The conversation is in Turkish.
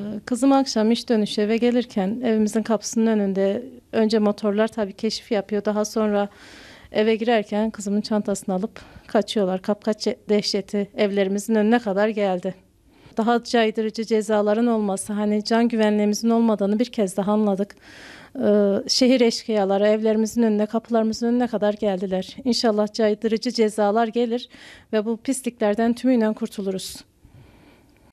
Ee, kızım akşam iş dönüşü eve gelirken evimizin kapısının önünde önce motorlar tabii keşif yapıyor. Daha sonra eve girerken kızımın çantasını alıp kaçıyorlar. Kapkaç dehşeti evlerimizin önüne kadar geldi. Daha caydırıcı cezaların olması, hani can güvenliğimizin olmadığını bir kez daha anladık. Ee, şehir eşkıyaları evlerimizin önüne, kapılarımızın önüne kadar geldiler. İnşallah caydırıcı cezalar gelir ve bu pisliklerden tümüyle kurtuluruz.